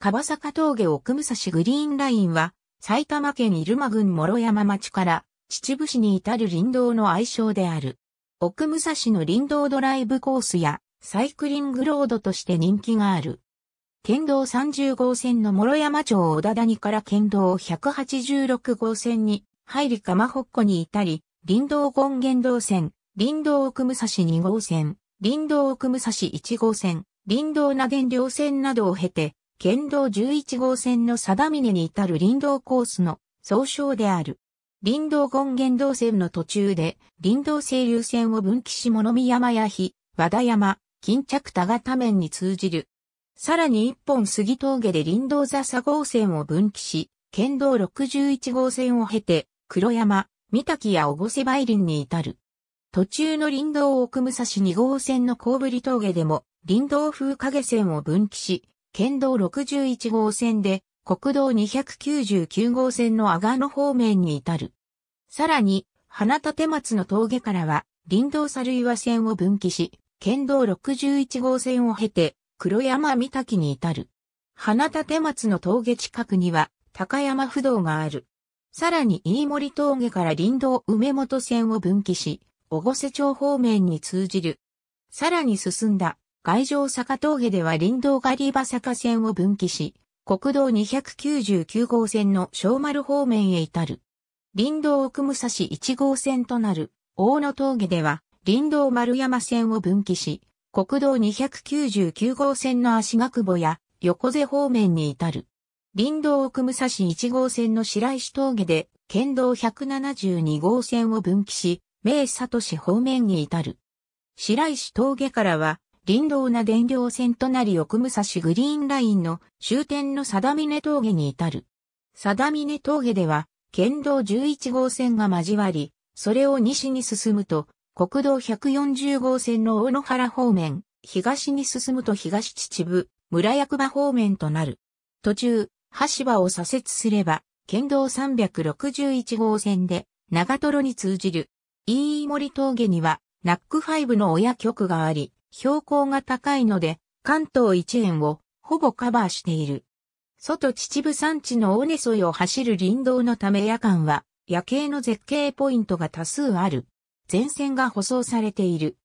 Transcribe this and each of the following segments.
川坂峠奥武蔵グリーンラインは、埼玉県入間郡諸山町から秩父市に至る林道の愛称である。奥武蔵の林道ドライブコースやサイクリングロードとして人気がある。県道30号線の諸山町小田谷から県道186号線に入り鎌北湖に至り、林道権現道線、林道奥武蔵2号線、林道奥武蔵1号線、林道な原両線などを経て、県道11号線の定峰に至る林道コースの総称である。林道権現道線の途中で、林道清流線を分岐し物見山や日、和田山、巾着田が多面に通じる。さらに一本杉峠で林道座佐号線を分岐し、県道61号線を経て、黒山、三滝や小瀬梅林に至る。途中の林道奥武蔵2号線の小ぶり峠でも、林道風影線を分岐し、県道61号線で国道299号線の阿賀野方面に至る。さらに、花立松の峠からは林道猿岩線を分岐し、県道61号線を経て黒山三滝に至る。花立松の峠近くには高山不動がある。さらに飯森峠から林道梅本線を分岐し、小瀬町方面に通じる。さらに進んだ外上坂峠では林道ガリバ坂線を分岐し、国道299号線の小丸方面へ至る。林道奥武蔵1号線となる大野峠では林道丸山線を分岐し、国道299号線の足学久保や横瀬方面に至る。林道奥武蔵1号線の白石峠で県道172号線を分岐し、明里市方面に至る。白石峠からは林道な電領線となり奥武蔵グリーンラインの終点の定峰峠に至る。定峰峠では、県道11号線が交わり、それを西に進むと、国道140号線の大野原方面、東に進むと東秩父、村役場方面となる。途中、橋場を左折すれば、県道361号線で、長瀞に通じる。飯森峠には、ナック5の親局があり、標高が高いので、関東一円をほぼカバーしている。外秩父山地の尾根沿いを走る林道のため夜間は夜景の絶景ポイントが多数ある。前線が舗装されている。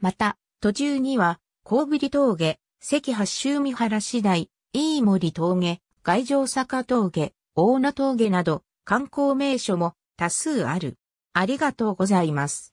また、途中には、小ぶ峠、関八周三原次第、飯森峠、外城坂峠、大名峠など観光名所も多数ある。ありがとうございます。